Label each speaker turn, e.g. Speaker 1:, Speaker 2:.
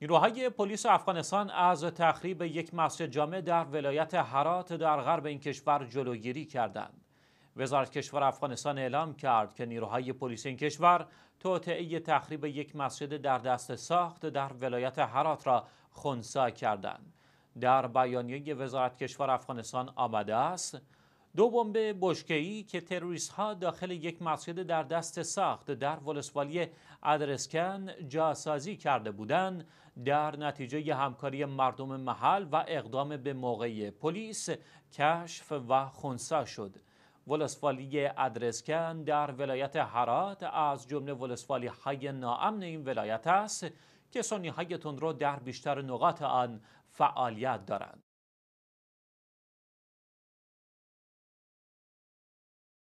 Speaker 1: نیروهای پلیس افغانستان از تخریب یک مسجد جامع در ولایت هرات در غرب این کشور جلوگیری کردند. وزارت کشور افغانستان اعلام کرد که نیروهای پلیس این کشور توطعه تخریب یک مسجد در دست ساخت در ولایت هرات را خونسا کردند. در بیانیه وزارت کشور افغانستان آمده است دو بمب بشکه‌ای که تروریست ها داخل یک مسجد در دست ساخت در ولسوالی ادرسکن جاسازی کرده بودند در نتیجه همکاری مردم محل و اقدام به موقع پلیس کشف و خونسا شد ولسوالی ادرسکن در ولایت هرات از جمله ولسوالی های ناامن این ولایت است که سنی های تندرو در بیشتر نقاط آن فعالیت دارند